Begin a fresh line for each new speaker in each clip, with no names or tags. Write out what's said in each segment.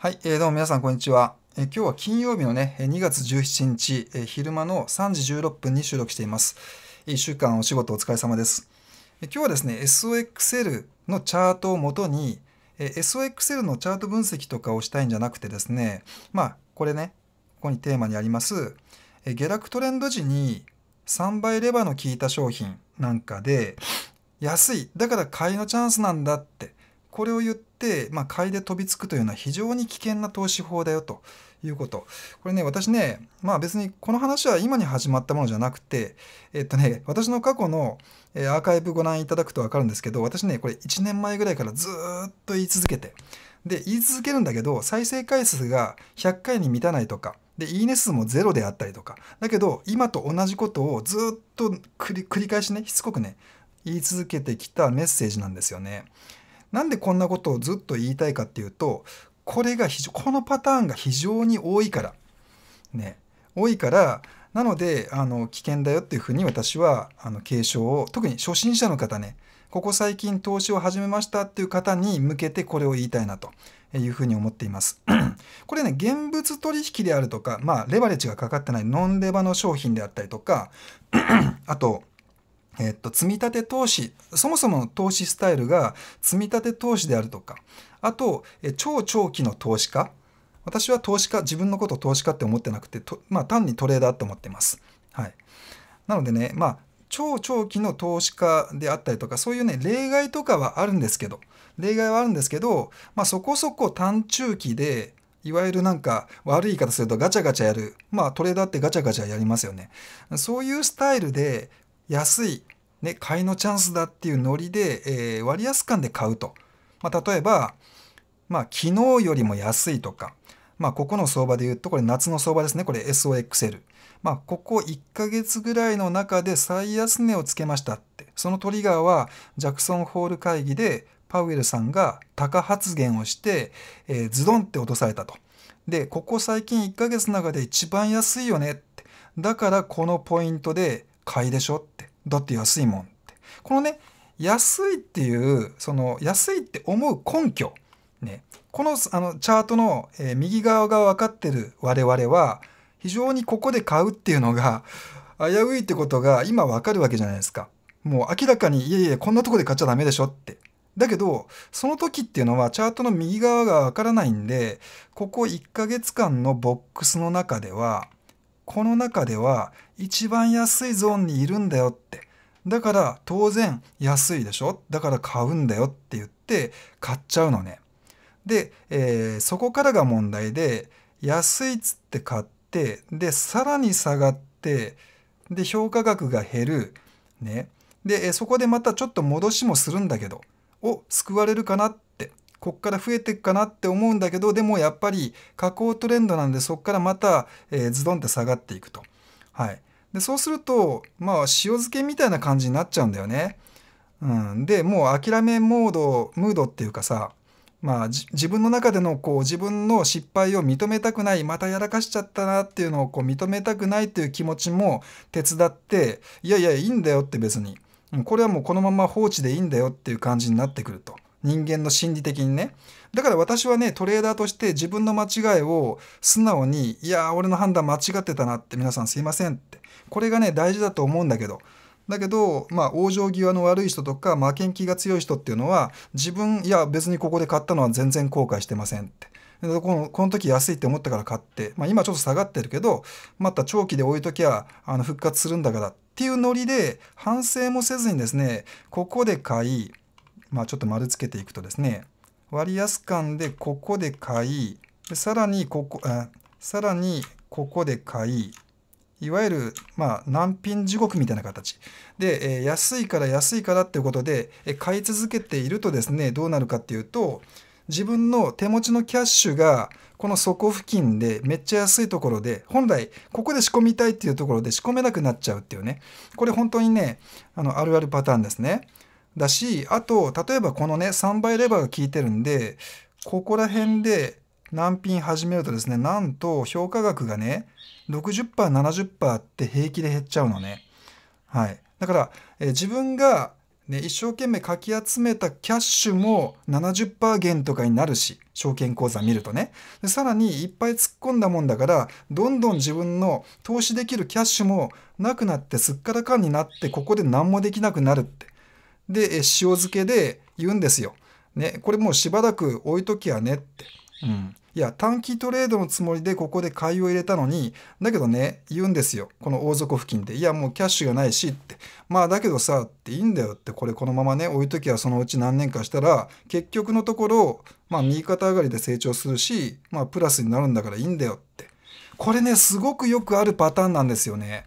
はい、えー、どうも皆さんこんにちは。えー、今日は金曜日のね、2月17日、えー、昼間の3時16分に収録しています。1週間お仕事お疲れ様です。えー、今日はですね、SOXL のチャートをもとに、えー、SOXL のチャート分析とかをしたいんじゃなくてですね、まあ、これね、ここにテーマにあります、えー、下落トレンド時に3倍レバーの効いた商品なんかで、安い、だから買いのチャンスなんだって、これを言って、まあ、買いで飛びつくというのは非常に危険な投資法だよということ。これね、私ね、まあ別にこの話は今に始まったものじゃなくて、えっとね、私の過去のアーカイブご覧いただくと分かるんですけど、私ね、これ1年前ぐらいからずっと言い続けて、で、言い続けるんだけど、再生回数が100回に満たないとか、で、いいね数もゼロであったりとか、だけど、今と同じことをずっと繰り返しね、しつこくね、言い続けてきたメッセージなんですよね。なんでこんなことをずっと言いたいかっていうとこれが非常このパターンが非常に多いから、ね、多いからなのであの危険だよっていうふうに私はあの警鐘を特に初心者の方ねここ最近投資を始めましたっていう方に向けてこれを言いたいなというふうに思っています。これね、現物取引であるとか、まあ、レバレッジがかかってないノンレバの商品であったりとか、あと、えっと、積立投資、そもそもの投資スタイルが積立投資であるとか、あと、え超長期の投資家。私は投資家、自分のことを投資家って思ってなくて、とまあ、単にトレーダーって思ってます。はい。なのでね、まあ、超長期の投資家であったりとか、そういうね、例外とかはあるんですけど、例外はあるんですけど、まあ、そこそこ短中期で、いわゆるなんか悪い言い方するとガチャガチャやる。まあトレーダーってガチャガチャやりますよね。そういうスタイルで安い、ね、買いのチャンスだっていうノリで、えー、割安感で買うと。まあ、例えば、まあ、昨日よりも安いとか、まあ、ここの相場で言うと、これ夏の相場ですね。これ SOXL。まあ、ここ1ヶ月ぐらいの中で最安値をつけましたって。そのトリガーは、ジャクソンホール会議で、パウエルさんが高発言をして、えー、ズドンって落とされたと。で、ここ最近1ヶ月の中で一番安いよねって。だからこのポイントで買いでしょだって安いもんって。このね、安いっていう、その安いって思う根拠。ね、このあのチャートの、えー、右側が分かってる我々は、非常にここで買うっていうのが危ういってことが今分かるわけじゃないですか。もう明らかに、いえいえ、こんなとこで買っちゃダメでしょって。だけど、その時っていうのはチャートの右側がわからないんで、ここ1ヶ月間のボックスの中では、この中では一番安いゾーンにいるんだよって。だから当然安いでしょだから買うんだよって言って買っちゃうのね。で、えー、そこからが問題で安いっつって買ってでさらに下がってで評価額が減る。ね。でそこでまたちょっと戻しもするんだけどを救われるかなってこっから増えていくかなって思うんだけどでもやっぱり下降トレンドなんでそこからまた、えー、ズドンって下がっていくと。はい、でそうするとまあ塩漬けみたいな感じになっちゃうんだよね。うん、でもう諦めモードムードっていうかさまあ、自分の中でのこう自分の失敗を認めたくないまたやらかしちゃったなっていうのをこう認めたくないっていう気持ちも手伝っていやいやいいんだよって別にこれはもうこのまま放置でいいんだよっていう感じになってくると。人間の心理的にねだから私はねトレーダーとして自分の間違いを素直に「いや俺の判断間違ってたな」って皆さんすいませんってこれがね大事だと思うんだけどだけど、まあ、往生際の悪い人とか負けん気が強い人っていうのは自分いや別にここで買ったのは全然後悔してませんってこのこの時安いって思ったから買って、まあ、今ちょっと下がってるけどまた長期で置いときゃあの復活するんだからっていうノリで反省もせずにですねここで買いまあ、ちょっと丸つけていくとですね、割安感でここで買い、さらにここ、あさらにここで買い、いわゆる、まあ、難品地獄みたいな形。で、えー、安いから安いからっていうことで、えー、買い続けているとですね、どうなるかっていうと、自分の手持ちのキャッシュが、この底付近でめっちゃ安いところで、本来、ここで仕込みたいっていうところで仕込めなくなっちゃうっていうね。これ本当にね、あの、あるあるパターンですね。だしあと例えばこのね3倍レバーが効いてるんでここら辺で難品始めるとですねなんと評価額がね 60%70% って平気で減っちゃうのね。はい、だから、え自分が、ね、一生懸命かき集めたキャッシュも70%減とかになるし証券口座見るとねでさらにいっぱい突っ込んだもんだからどんどん自分の投資できるキャッシュもなくなってすっからかんになってここで何もできなくなるってで、塩漬けで言うんですよ。ね、これもうしばらく置いときやねって。うん、いや短期トレードのつもりでここで買いを入れたのにだけどね言うんですよこの大底付近でいやもうキャッシュがないしってまあだけどさっていいんだよってこれこのままね置いときはそのうち何年かしたら結局のところまあ右肩上がりで成長するしまあプラスになるんだからいいんだよってこれねすごくよくあるパターンなんですよね。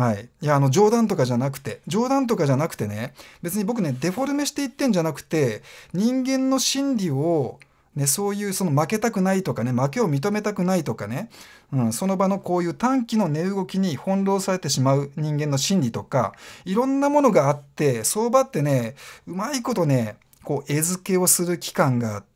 はい、いやあの冗談とかじゃなくて冗談とかじゃなくてね別に僕ねデフォルメしていってんじゃなくて人間の心理を、ね、そういうその負けたくないとかね負けを認めたくないとかね、うん、その場のこういう短期の値動きに翻弄されてしまう人間の心理とかいろんなものがあって相場ってねうまいことねこう餌付けをする期間があって。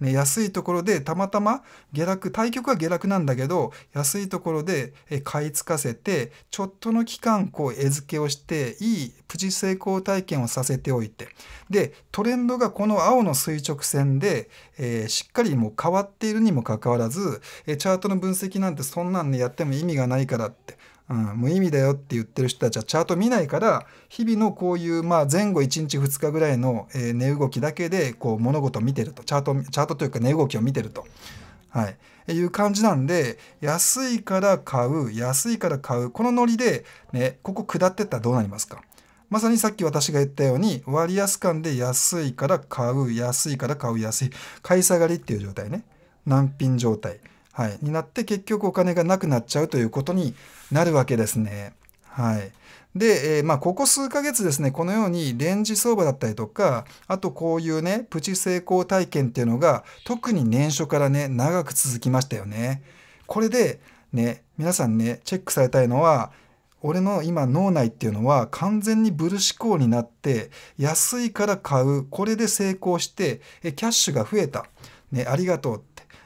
ね、安いところでたまたま下落、対局は下落なんだけど、安いところで買い付かせて、ちょっとの期間こう餌付けをして、いいプチ成功体験をさせておいて。で、トレンドがこの青の垂直線で、えー、しっかりもう変わっているにもかかわらず、えチャートの分析なんてそんなんでやっても意味がないからってうん、無意味だよって言ってる人たちはチャート見ないから日々のこういう、まあ、前後1日2日ぐらいの、え値動きだけでこう物事を見てるとチャートチャートというか値動きを見てると、はい、いう感じなんで安いから買う安いから買うこのノリで、ね、ここ下ってったらどうなりますかまさにさっき私が言ったように割安感で安いから買う安いから買う安い買い下がりっていう状態ね難品状態。はい、になって結局お金がなくなっちゃうということになるわけですね。はい、で、えー、まあ、ここ数ヶ月ですね、このようにレンジ相場だったりとか、あとこういうね、プチ成功体験っていうのが、特に年初からね、長く続きましたよね。これで、ね、皆さんね、チェックされたいのは、俺の今脳内っていうのは完全にブル思考になって安いから買うこれで成功してキャッシュが増えた、ね、ありがとう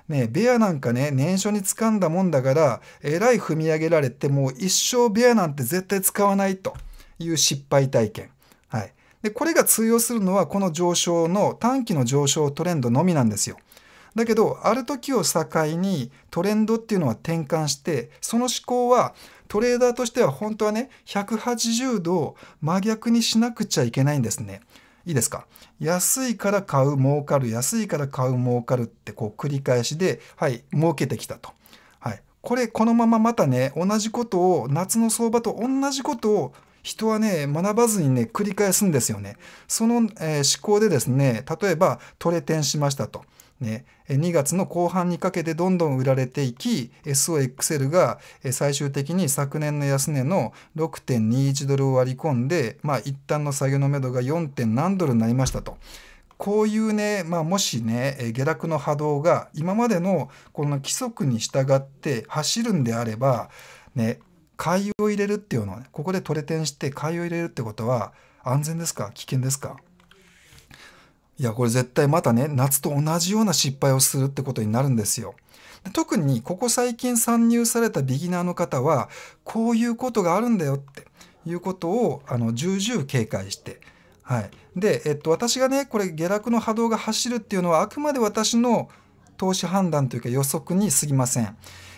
ね、ベアなんかね、年初に掴んだもんだから、えらい踏み上げられて、もう一生ベアなんて絶対使わないという失敗体験。はい。で、これが通用するのは、この上昇の、短期の上昇トレンドのみなんですよ。だけど、ある時を境にトレンドっていうのは転換して、その思考はトレーダーとしては本当はね、180度を真逆にしなくちゃいけないんですね。いいですか安いから買う、儲かる、安いから買う、儲かるってこう繰り返しで、はい、儲けてきたと。はい。これ、このまままたね、同じことを、夏の相場と同じことを人はね、学ばずにね、繰り返すんですよね。その、えー、思考でですね、例えばトレテンしましたと。ね、2月の後半にかけてどんどん売られていき SOXL が最終的に昨年の安値の6.21ドルを割り込んで、まあ、一旦の下げのめどが 4. 点何ドルになりましたと。こういうね、まあ、もしね、下落の波動が今までのこの規則に従って走るんであれば、ね、買いを入れるっていうのは、ね、ここでトレテンして買いを入れるってことは安全ですか危険ですかいや、これ絶対またね、夏と同じような失敗をするってことになるんですよ。特にここ最近参入されたビギナーの方は、こういうことがあるんだよっていうことを、あの、重々警戒して、はい。で、えっと、私がね、これ下落の波動が走るっていうのは、あくまで私の投資判断というか予測に過ぎません。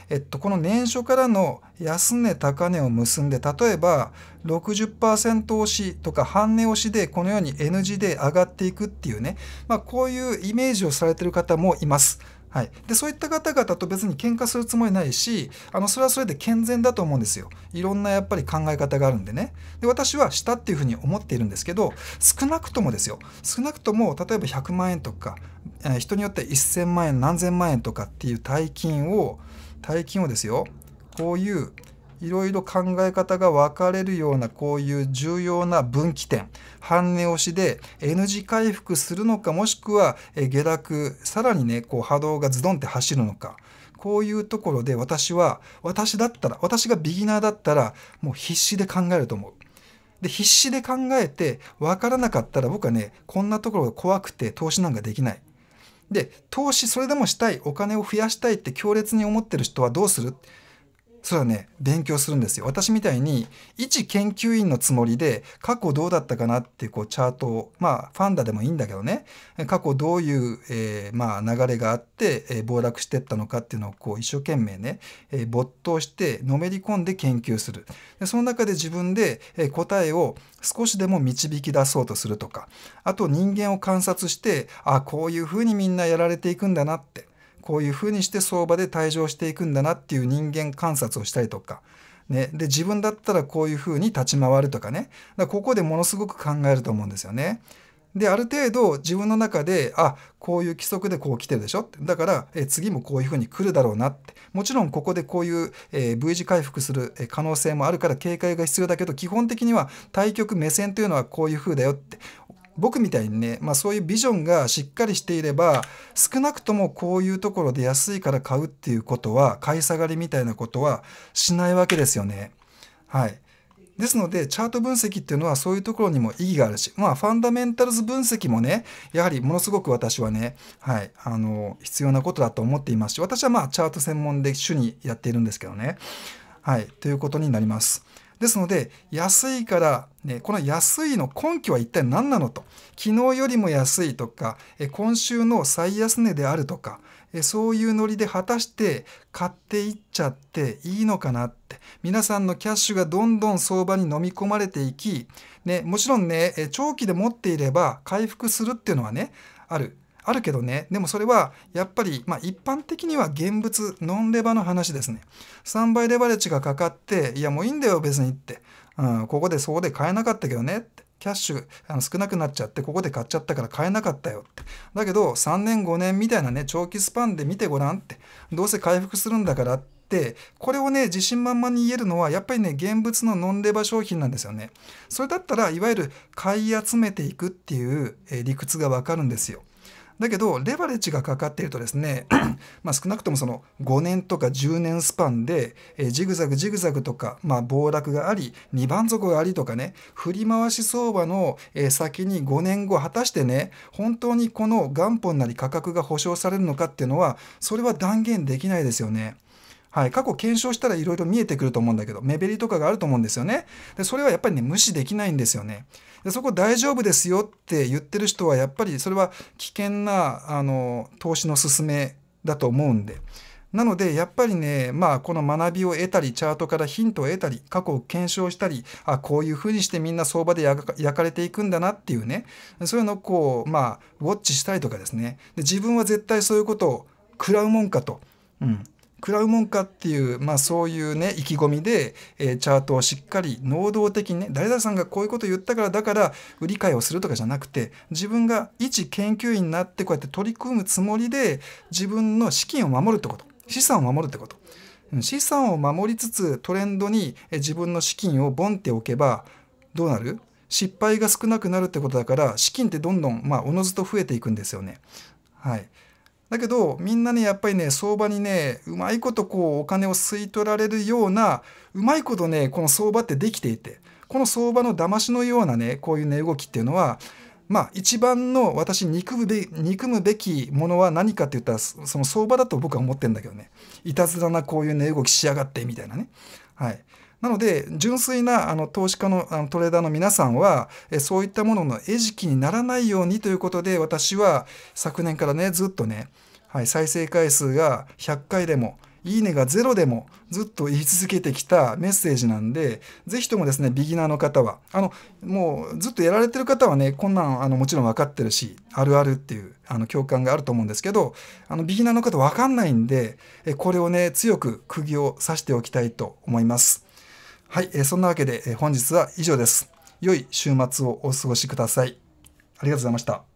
えっと、この年初からの安値高値を結んで例えば60%押しとか半値押しでこのように N 字で上がっていくっていうね、まあ、こういうイメージをされている方もいます。はい、でそういった方々と別に喧嘩するつもりないしあのそれはそれで健全だと思うんですよいろんなやっぱり考え方があるんでねで私はしたっていうふうに思っているんですけど少なくともですよ少なくとも例えば100万円とか、えー、人によって1000万円何千万円とかっていう大金を大金をですよこういういろいろ考え方が分かれるようなこういう重要な分岐点半値押しで N 字回復するのかもしくは下落さらにねこう波動がズドンって走るのかこういうところで私は私だったら私がビギナーだったらもう必死で考えると思う。で必死で考えて分からなかったら僕はねこんなところが怖くて投資なんかできない。で投資それでもしたいお金を増やしたいって強烈に思ってる人はどうするそれはね勉強するんですよ私みたいに一研究員のつもりで過去どうだったかなってこうチャートをまあファンダでもいいんだけどね過去どういう、えー、まあ、流れがあって、えー、暴落してったのかっていうのをこう一生懸命ね、えー、没頭してのめり込んで研究するでその中で自分で、え答えを少しでも導き出そうとするとかあと人間を観察してあこういうふうにみんなやられていくんだなってこういうふうにして相場で退場していくんだなっていう人間観察をしたりとか、ね、で自分だったらこういうふうに立ち回るとかねだここでものすごく考えると思うんですよね。である程度自分の中であこういう規則でこう来てるでしょだからえ次もこういうふうに来るだろうなってもちろんここでこういう、えー、V 字回復する可能性もあるから警戒が必要だけど基本的には対局目線というのはこういうふうだよって僕みたいにね、まあ、そういうビジョンがしっかりしていれば少なくともこういうところで安いから買うっていうことは買い下がりみたいなことはしないわけですよね。はい、ですのでチャート分析っていうのはそういうところにも意義があるしまあファンダメンタルズ分析もねやはりものすごく私はねはいあの必要なことだと思っていますし私はまあチャート専門で主にやっているんですけどね。はい、ということになります。ですので、安いから、ね、この安いの根拠は一体何なのと、昨日よりも安いとか、今週の最安値であるとか、そういうノリで果たして買っていっちゃっていいのかなって、皆さんのキャッシュがどんどん相場に飲み込まれていき、ね、もちろんね、長期で持っていれば回復するっていうのはね、ある。あるけどね、でもそれはやっぱり、まあ、一般的には現物、ノンレバの話ですね。3倍レバレッジがかかって、いやもういいんだよ別にって、うん、ここでそうで買えなかったけどねって。キャッシュあの少なくなっちゃってここで買っちゃったから買えなかったよってだけど3年5年みたいなね長期スパンで見てごらんってどうせ回復するんだからってこれをね自信満々に言えるのはやっぱりね現物のノンレバ商品なんですよねそれだったらいわゆる買い集めていくっていう、え理屈がわかるんですよだけどレバレッジがかかっているとですね まあ少なくともその5年とか10年スパンで、ジグザグジグザグとか、まあ、暴落があり2番底がありとかね振り回し相場の、先に5年後果たしてね本当にこの元本なり価格が保証されるのかっていうのはそれは断言できないですよね。はい、過去検証したらいろいろ見えてくると思うんだけど、目減りとかがあると思うんですよね。で、それはやっぱりね、無視できないんですよね。で、そこ大丈夫ですよって言ってる人は、やっぱりそれは危険な、あの、投資の勧めだと思うんで。なので、やっぱりね、まあ、この学びを得たり、チャートからヒントを得たり、過去を検証したり、あ、こういうふうにしてみんな相場で焼かれていくんだなっていうね、そういうのをこう、まあ、ウォッチしたりとかですね。で、自分は絶対そういうことを食らうもんかと。うん、食らうもんかっていう、まあ、そういうね意気込みで、えー、チャートをしっかり能動的にね誰々さんがこういうこと言ったからだから売り買いをするとかじゃなくて自分が一研究員になってこうやって取り組むつもりで自分の資金を守るってこと資産を守るってこと。資産を守りつつトレンドに自分の資金をボンっておけばどうなる失敗が少なくなるってことだから資金ってどんどんまあおのずと増えていくんですよね。はい、だけどみんなねやっぱりね相場にねうまいことこうお金を吸い取られるようなうまいことねこの相場ってできていてこの相場の騙しのようなねこういうね動きっていうのはまあ一番の私憎むべ憎むべきものは何かって言ったらその相場だと僕は思ってるんだけどねいたずらなこういうね動きしやがってみたいなねはいなので純粋なあの投資家のあのトレーダーの皆さんはそういったものの餌食にならないようにということで私は昨年からねずっとね、はい、再生回数が100回でもいいねがゼロでもずっと言い続けてきたメッセージなんで、ぜひともですね、ビギナーの方は、あの、もうずっとやられてる方はね、こんなんあのもちろん分かってるし、あるあるっていうあの共感があると思うんですけど、あのビギナーの方分かんないんで、これをね、強く釘を刺しておきたいと思います。はい、えー、そんなわけで、えー、本日は以上です。良い週末をお過ごしください。ありがとうございました。